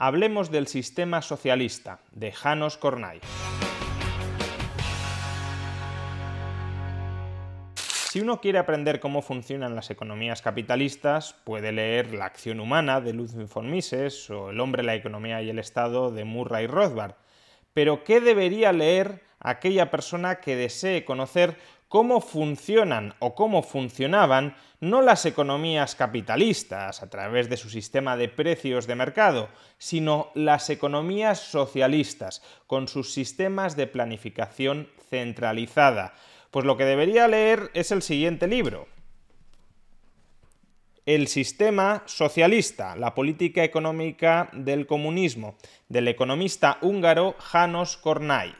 Hablemos del sistema socialista, de Janos Kornay. Si uno quiere aprender cómo funcionan las economías capitalistas, puede leer La acción humana de Ludwig von Mises o El hombre, la economía y el Estado de Murray Rothbard. Pero ¿qué debería leer aquella persona que desee conocer cómo funcionan o cómo funcionaban no las economías capitalistas a través de su sistema de precios de mercado, sino las economías socialistas con sus sistemas de planificación centralizada. Pues lo que debería leer es el siguiente libro. El sistema socialista, la política económica del comunismo, del economista húngaro Janos Kornay.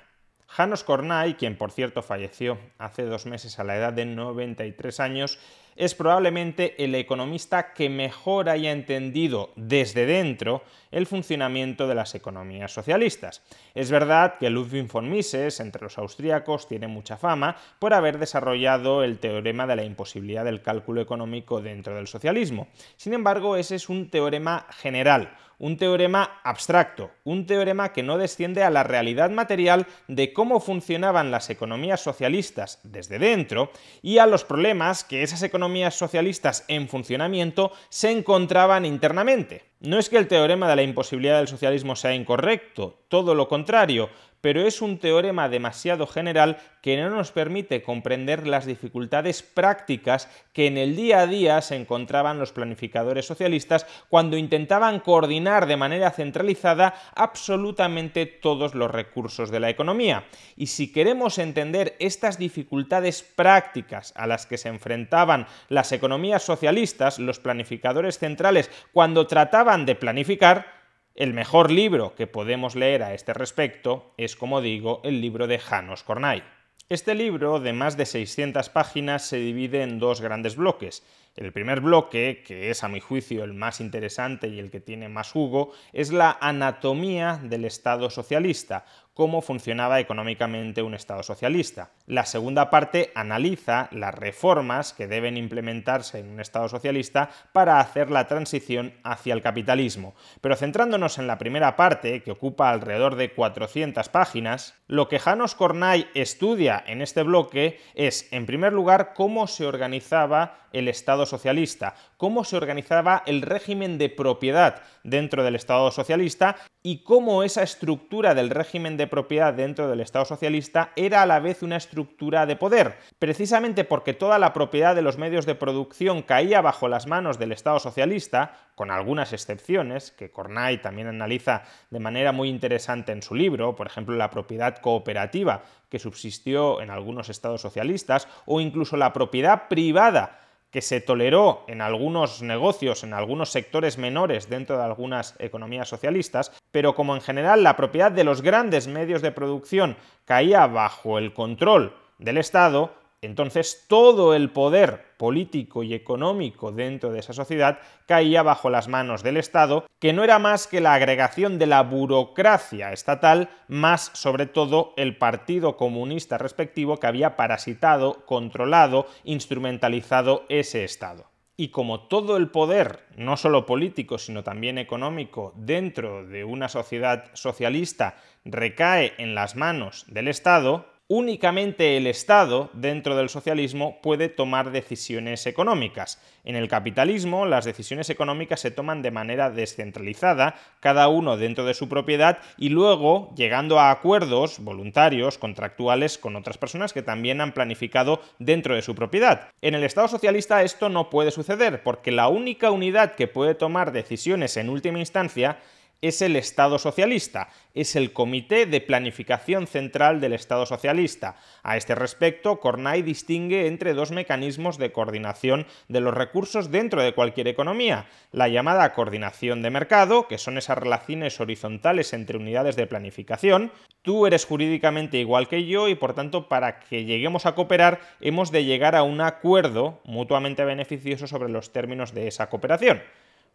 Janos Kornai, quien por cierto falleció hace dos meses a la edad de 93 años, es probablemente el economista que mejor haya entendido desde dentro el funcionamiento de las economías socialistas. Es verdad que Ludwig von Mises, entre los austríacos, tiene mucha fama por haber desarrollado el teorema de la imposibilidad del cálculo económico dentro del socialismo. Sin embargo, ese es un teorema general, un teorema abstracto, un teorema que no desciende a la realidad material de cómo funcionaban las economías socialistas desde dentro y a los problemas que esas economías economías socialistas en funcionamiento se encontraban internamente. No es que el teorema de la imposibilidad del socialismo sea incorrecto, todo lo contrario, pero es un teorema demasiado general que no nos permite comprender las dificultades prácticas que en el día a día se encontraban los planificadores socialistas cuando intentaban coordinar de manera centralizada absolutamente todos los recursos de la economía. Y si queremos entender estas dificultades prácticas a las que se enfrentaban las economías socialistas, los planificadores centrales, cuando trataban de planificar, el mejor libro que podemos leer a este respecto es, como digo, el libro de Janos Cornay. Este libro, de más de 600 páginas, se divide en dos grandes bloques. El primer bloque, que es a mi juicio el más interesante y el que tiene más jugo, es la anatomía del Estado socialista, cómo funcionaba económicamente un Estado socialista. La segunda parte analiza las reformas que deben implementarse en un Estado socialista para hacer la transición hacia el capitalismo. Pero centrándonos en la primera parte, que ocupa alrededor de 400 páginas, lo que Janos Cornay estudia en este bloque es, en primer lugar, cómo se organizaba el Estado socialista, cómo se organizaba el régimen de propiedad dentro del Estado socialista y cómo esa estructura del régimen de propiedad dentro del Estado socialista era a la vez una estructura de poder. Precisamente porque toda la propiedad de los medios de producción caía bajo las manos del Estado socialista, con algunas excepciones, que Cornay también analiza de manera muy interesante en su libro, por ejemplo la propiedad cooperativa que subsistió en algunos estados socialistas, o incluso la propiedad privada que se toleró en algunos negocios, en algunos sectores menores dentro de algunas economías socialistas, pero como en general la propiedad de los grandes medios de producción caía bajo el control del Estado, entonces todo el poder político y económico dentro de esa sociedad caía bajo las manos del Estado, que no era más que la agregación de la burocracia estatal, más sobre todo el Partido Comunista respectivo que había parasitado, controlado, instrumentalizado ese Estado. Y como todo el poder, no solo político, sino también económico, dentro de una sociedad socialista recae en las manos del Estado, únicamente el Estado, dentro del socialismo, puede tomar decisiones económicas. En el capitalismo, las decisiones económicas se toman de manera descentralizada, cada uno dentro de su propiedad y luego llegando a acuerdos voluntarios, contractuales, con otras personas que también han planificado dentro de su propiedad. En el Estado socialista esto no puede suceder, porque la única unidad que puede tomar decisiones en última instancia es el Estado Socialista, es el Comité de Planificación Central del Estado Socialista. A este respecto, Cornay distingue entre dos mecanismos de coordinación de los recursos dentro de cualquier economía, la llamada coordinación de mercado, que son esas relaciones horizontales entre unidades de planificación, tú eres jurídicamente igual que yo y por tanto para que lleguemos a cooperar hemos de llegar a un acuerdo mutuamente beneficioso sobre los términos de esa cooperación.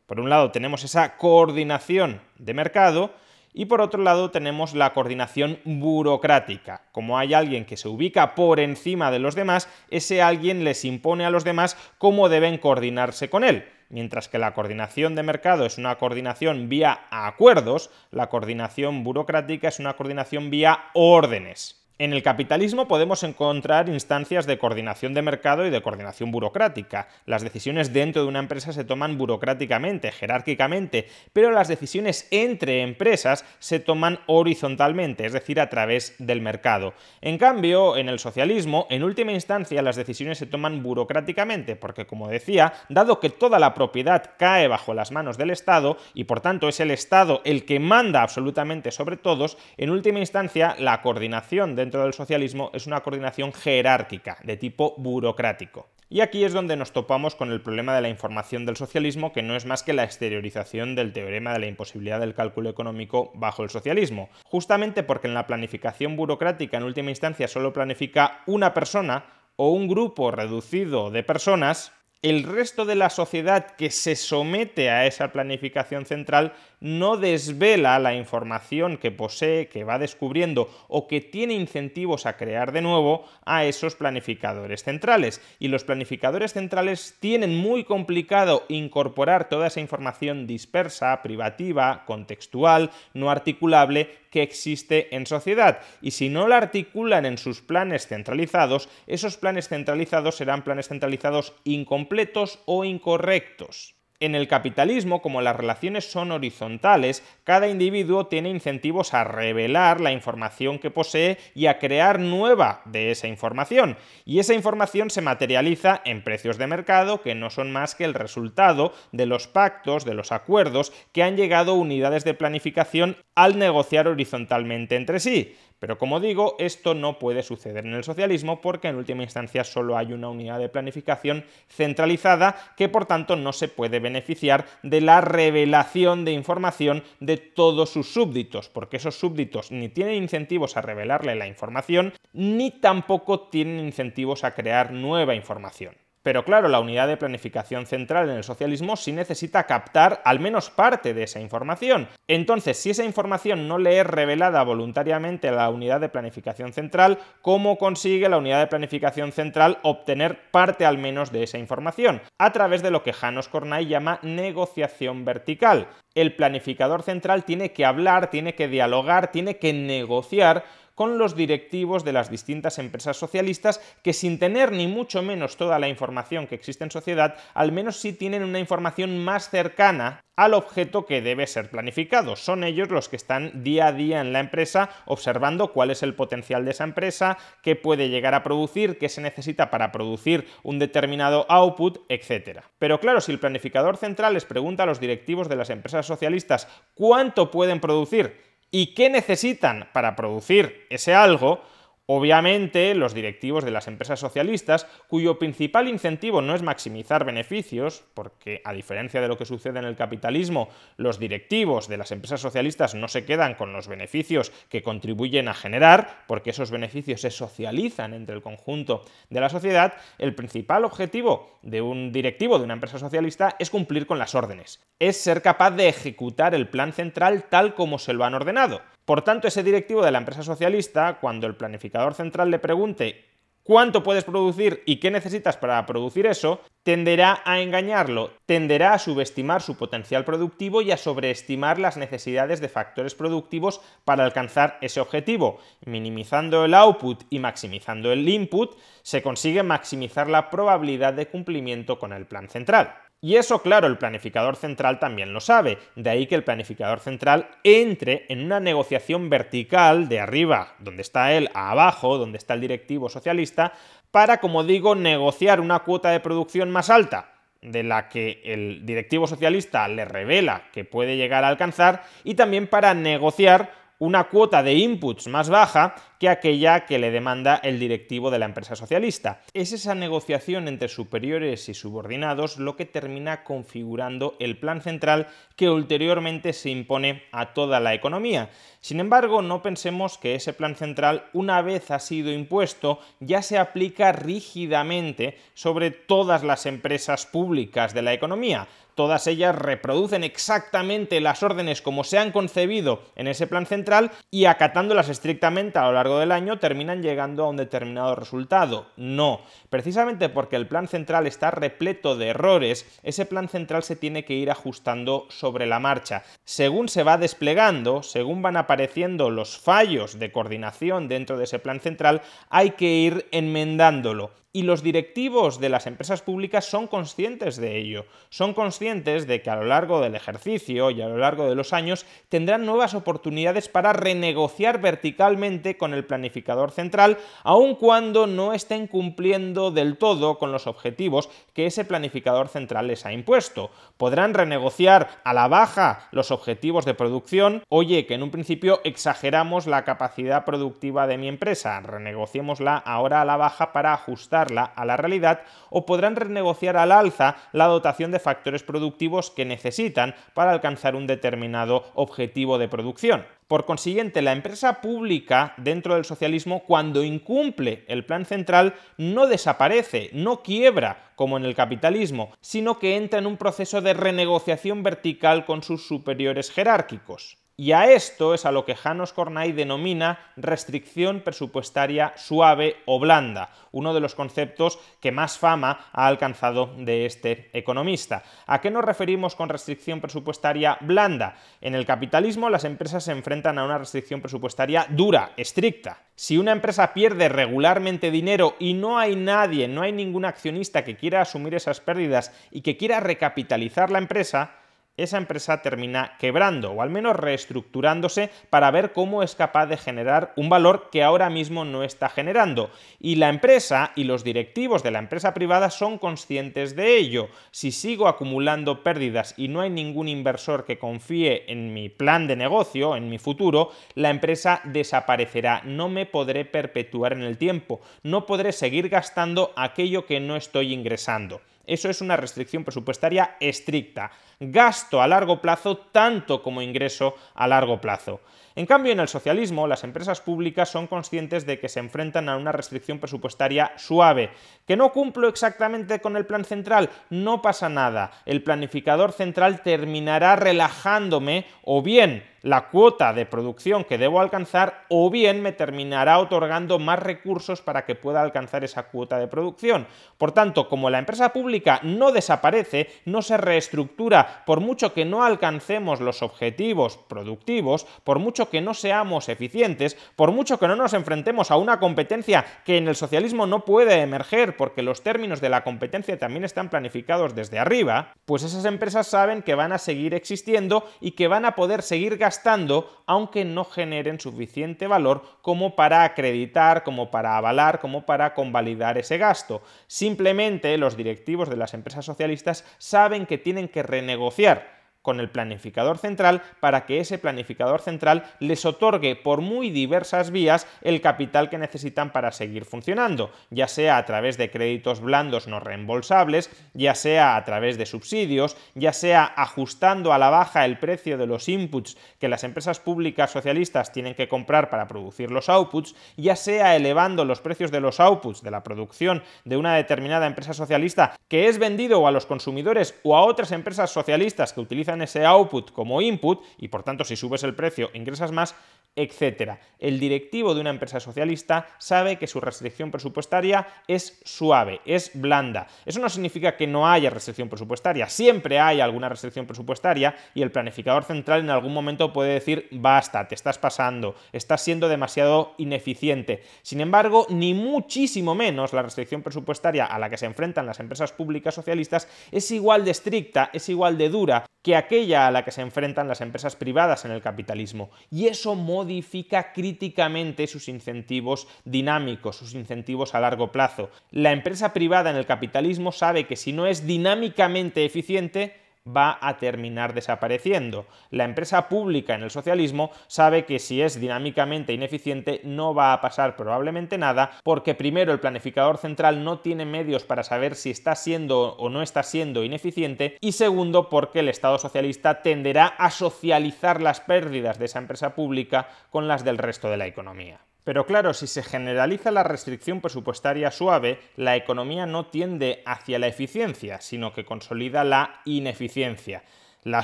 Por un lado tenemos esa coordinación de mercado y por otro lado tenemos la coordinación burocrática. Como hay alguien que se ubica por encima de los demás, ese alguien les impone a los demás cómo deben coordinarse con él. Mientras que la coordinación de mercado es una coordinación vía acuerdos, la coordinación burocrática es una coordinación vía órdenes. En el capitalismo podemos encontrar instancias de coordinación de mercado y de coordinación burocrática. Las decisiones dentro de una empresa se toman burocráticamente, jerárquicamente, pero las decisiones entre empresas se toman horizontalmente, es decir, a través del mercado. En cambio, en el socialismo, en última instancia, las decisiones se toman burocráticamente, porque como decía, dado que toda la propiedad cae bajo las manos del Estado y por tanto es el Estado el que manda absolutamente sobre todos, en última instancia la coordinación de del socialismo es una coordinación jerárquica, de tipo burocrático. Y aquí es donde nos topamos con el problema de la información del socialismo, que no es más que la exteriorización del teorema de la imposibilidad del cálculo económico bajo el socialismo. Justamente porque en la planificación burocrática en última instancia solo planifica una persona o un grupo reducido de personas, el resto de la sociedad que se somete a esa planificación central no desvela la información que posee, que va descubriendo o que tiene incentivos a crear de nuevo a esos planificadores centrales. Y los planificadores centrales tienen muy complicado incorporar toda esa información dispersa, privativa, contextual, no articulable que existe en sociedad. Y si no la articulan en sus planes centralizados, esos planes centralizados serán planes centralizados incompletos o incorrectos. En el capitalismo, como las relaciones son horizontales, cada individuo tiene incentivos a revelar la información que posee y a crear nueva de esa información. Y esa información se materializa en precios de mercado que no son más que el resultado de los pactos, de los acuerdos que han llegado unidades de planificación al negociar horizontalmente entre sí. Pero como digo, esto no puede suceder en el socialismo porque en última instancia solo hay una unidad de planificación centralizada que por tanto no se puede beneficiar de la revelación de información de todos sus súbditos, porque esos súbditos ni tienen incentivos a revelarle la información ni tampoco tienen incentivos a crear nueva información. Pero claro, la unidad de planificación central en el socialismo sí necesita captar al menos parte de esa información. Entonces, si esa información no le es revelada voluntariamente a la unidad de planificación central, ¿cómo consigue la unidad de planificación central obtener parte al menos de esa información? A través de lo que Janos Cornay llama negociación vertical. El planificador central tiene que hablar, tiene que dialogar, tiene que negociar con los directivos de las distintas empresas socialistas que sin tener ni mucho menos toda la información que existe en sociedad, al menos sí tienen una información más cercana al objeto que debe ser planificado. Son ellos los que están día a día en la empresa observando cuál es el potencial de esa empresa, qué puede llegar a producir, qué se necesita para producir un determinado output, etc. Pero claro, si el planificador central les pregunta a los directivos de las empresas socialistas cuánto pueden producir y qué necesitan para producir ese algo, Obviamente, los directivos de las empresas socialistas, cuyo principal incentivo no es maximizar beneficios, porque a diferencia de lo que sucede en el capitalismo, los directivos de las empresas socialistas no se quedan con los beneficios que contribuyen a generar, porque esos beneficios se socializan entre el conjunto de la sociedad, el principal objetivo de un directivo de una empresa socialista es cumplir con las órdenes, es ser capaz de ejecutar el plan central tal como se lo han ordenado. Por tanto, ese directivo de la empresa socialista, cuando el planificador central le pregunte cuánto puedes producir y qué necesitas para producir eso, tenderá a engañarlo, tenderá a subestimar su potencial productivo y a sobreestimar las necesidades de factores productivos para alcanzar ese objetivo. Minimizando el output y maximizando el input, se consigue maximizar la probabilidad de cumplimiento con el plan central. Y eso, claro, el planificador central también lo sabe, de ahí que el planificador central entre en una negociación vertical de arriba, donde está él, abajo, donde está el directivo socialista, para, como digo, negociar una cuota de producción más alta, de la que el directivo socialista le revela que puede llegar a alcanzar, y también para negociar una cuota de inputs más baja que aquella que le demanda el directivo de la empresa socialista. Es esa negociación entre superiores y subordinados lo que termina configurando el plan central que ulteriormente se impone a toda la economía. Sin embargo, no pensemos que ese plan central, una vez ha sido impuesto, ya se aplica rígidamente sobre todas las empresas públicas de la economía. Todas ellas reproducen exactamente las órdenes como se han concebido en ese plan central y acatándolas estrictamente a lo largo del año terminan llegando a un determinado resultado. No, precisamente porque el plan central está repleto de errores, ese plan central se tiene que ir ajustando sobre la marcha. Según se va desplegando, según van apareciendo los fallos de coordinación dentro de ese plan central, hay que ir enmendándolo. Y los directivos de las empresas públicas son conscientes de ello, son conscientes de que a lo largo del ejercicio y a lo largo de los años tendrán nuevas oportunidades para renegociar verticalmente con el planificador central, aun cuando no estén cumpliendo del todo con los objetivos que ese planificador central les ha impuesto. Podrán renegociar a la baja los objetivos de producción, oye, que en un principio exageramos la capacidad productiva de mi empresa, renegociémosla ahora a la baja para ajustar a la realidad o podrán renegociar al alza la dotación de factores productivos que necesitan para alcanzar un determinado objetivo de producción. Por consiguiente, la empresa pública dentro del socialismo, cuando incumple el plan central, no desaparece, no quiebra, como en el capitalismo, sino que entra en un proceso de renegociación vertical con sus superiores jerárquicos. Y a esto es a lo que Janos Cornay denomina restricción presupuestaria suave o blanda, uno de los conceptos que más fama ha alcanzado de este economista. ¿A qué nos referimos con restricción presupuestaria blanda? En el capitalismo las empresas se enfrentan a una restricción presupuestaria dura, estricta. Si una empresa pierde regularmente dinero y no hay nadie, no hay ningún accionista que quiera asumir esas pérdidas y que quiera recapitalizar la empresa, esa empresa termina quebrando o al menos reestructurándose para ver cómo es capaz de generar un valor que ahora mismo no está generando. Y la empresa y los directivos de la empresa privada son conscientes de ello. Si sigo acumulando pérdidas y no hay ningún inversor que confíe en mi plan de negocio, en mi futuro, la empresa desaparecerá. No me podré perpetuar en el tiempo. No podré seguir gastando aquello que no estoy ingresando. Eso es una restricción presupuestaria estricta gasto a largo plazo tanto como ingreso a largo plazo. En cambio, en el socialismo, las empresas públicas son conscientes de que se enfrentan a una restricción presupuestaria suave. Que no cumplo exactamente con el plan central, no pasa nada. El planificador central terminará relajándome o bien la cuota de producción que debo alcanzar o bien me terminará otorgando más recursos para que pueda alcanzar esa cuota de producción. Por tanto, como la empresa pública no desaparece, no se reestructura, por mucho que no alcancemos los objetivos productivos, por mucho que no seamos eficientes, por mucho que no nos enfrentemos a una competencia que en el socialismo no puede emerger porque los términos de la competencia también están planificados desde arriba, pues esas empresas saben que van a seguir existiendo y que van a poder seguir gastando aunque no generen suficiente valor como para acreditar, como para avalar, como para convalidar ese gasto. Simplemente los directivos de las empresas socialistas saben que tienen que renegociar negociar con el planificador central para que ese planificador central les otorgue por muy diversas vías el capital que necesitan para seguir funcionando, ya sea a través de créditos blandos no reembolsables, ya sea a través de subsidios, ya sea ajustando a la baja el precio de los inputs que las empresas públicas socialistas tienen que comprar para producir los outputs, ya sea elevando los precios de los outputs de la producción de una determinada empresa socialista que es vendido o a los consumidores o a otras empresas socialistas que utilizan ese output como input y por tanto si subes el precio ingresas más, etcétera. El directivo de una empresa socialista sabe que su restricción presupuestaria es suave, es blanda. Eso no significa que no haya restricción presupuestaria, siempre hay alguna restricción presupuestaria y el planificador central en algún momento puede decir basta, te estás pasando, estás siendo demasiado ineficiente. Sin embargo, ni muchísimo menos la restricción presupuestaria a la que se enfrentan las empresas públicas socialistas es igual de estricta, es igual de dura que aquella a la que se enfrentan las empresas privadas en el capitalismo. Y eso modifica críticamente sus incentivos dinámicos, sus incentivos a largo plazo. La empresa privada en el capitalismo sabe que si no es dinámicamente eficiente, va a terminar desapareciendo. La empresa pública en el socialismo sabe que si es dinámicamente ineficiente no va a pasar probablemente nada porque primero el planificador central no tiene medios para saber si está siendo o no está siendo ineficiente y segundo porque el Estado socialista tenderá a socializar las pérdidas de esa empresa pública con las del resto de la economía. Pero claro, si se generaliza la restricción presupuestaria suave, la economía no tiende hacia la eficiencia, sino que consolida la ineficiencia. La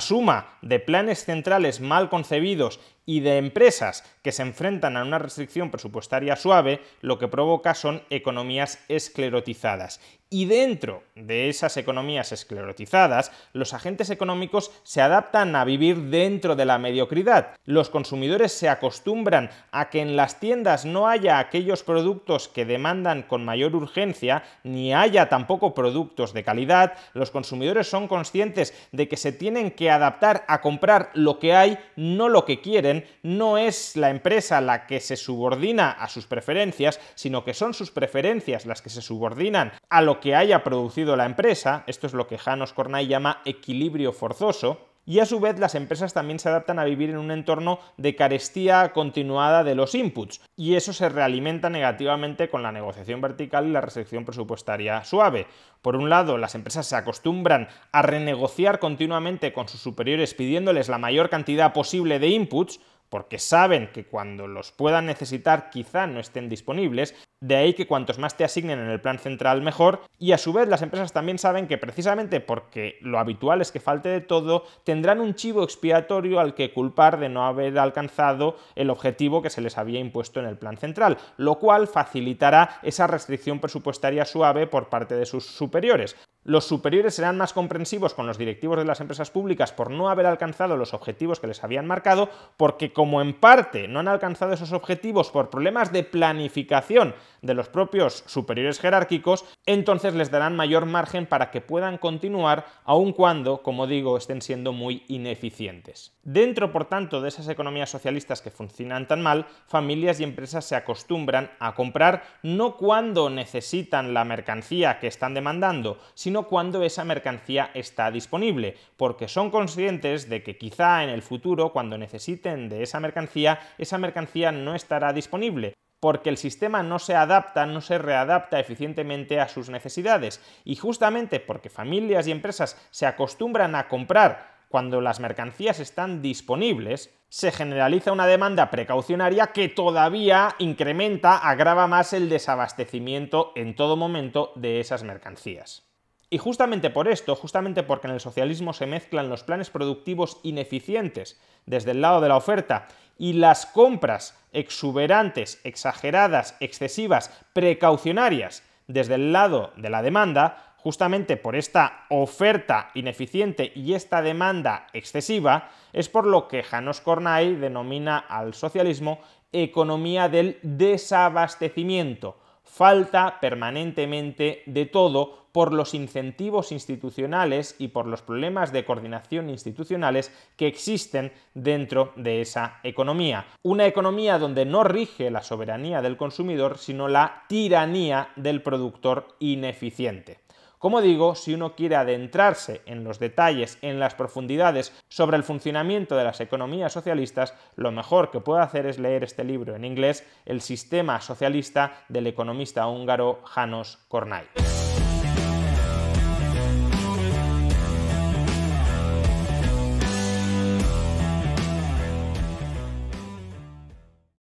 suma de planes centrales mal concebidos y de empresas que se enfrentan a una restricción presupuestaria suave lo que provoca son economías esclerotizadas. Y dentro de esas economías esclerotizadas, los agentes económicos se adaptan a vivir dentro de la mediocridad. Los consumidores se acostumbran a que en las tiendas no haya aquellos productos que demandan con mayor urgencia, ni haya tampoco productos de calidad. Los consumidores son conscientes de que se tienen que adaptar a comprar lo que hay, no lo que quieren. No es la empresa la que se subordina a sus preferencias, sino que son sus preferencias las que se subordinan a lo que haya producido la empresa, esto es lo que Janos Cornay llama equilibrio forzoso, y a su vez las empresas también se adaptan a vivir en un entorno de carestía continuada de los inputs, y eso se realimenta negativamente con la negociación vertical y la restricción presupuestaria suave. Por un lado, las empresas se acostumbran a renegociar continuamente con sus superiores pidiéndoles la mayor cantidad posible de inputs, porque saben que cuando los puedan necesitar quizá no estén disponibles, de ahí que cuantos más te asignen en el plan central mejor, y a su vez las empresas también saben que precisamente porque lo habitual es que falte de todo, tendrán un chivo expiatorio al que culpar de no haber alcanzado el objetivo que se les había impuesto en el plan central, lo cual facilitará esa restricción presupuestaria suave por parte de sus superiores, los superiores serán más comprensivos con los directivos de las empresas públicas por no haber alcanzado los objetivos que les habían marcado, porque como en parte no han alcanzado esos objetivos por problemas de planificación de los propios superiores jerárquicos, entonces les darán mayor margen para que puedan continuar, aun cuando, como digo, estén siendo muy ineficientes. Dentro, por tanto, de esas economías socialistas que funcionan tan mal, familias y empresas se acostumbran a comprar no cuando necesitan la mercancía que están demandando, sino sino cuando esa mercancía está disponible, porque son conscientes de que quizá en el futuro, cuando necesiten de esa mercancía, esa mercancía no estará disponible porque el sistema no se adapta, no se readapta eficientemente a sus necesidades. Y justamente porque familias y empresas se acostumbran a comprar cuando las mercancías están disponibles, se generaliza una demanda precaucionaria que todavía incrementa, agrava más el desabastecimiento en todo momento de esas mercancías. Y justamente por esto, justamente porque en el socialismo se mezclan los planes productivos ineficientes desde el lado de la oferta y las compras exuberantes, exageradas, excesivas, precaucionarias desde el lado de la demanda, justamente por esta oferta ineficiente y esta demanda excesiva, es por lo que Janos Kornai denomina al socialismo economía del desabastecimiento falta permanentemente de todo por los incentivos institucionales y por los problemas de coordinación institucionales que existen dentro de esa economía. Una economía donde no rige la soberanía del consumidor, sino la tiranía del productor ineficiente. Como digo, si uno quiere adentrarse en los detalles, en las profundidades sobre el funcionamiento de las economías socialistas, lo mejor que puede hacer es leer este libro en inglés, El sistema socialista del economista húngaro Janos Kornai.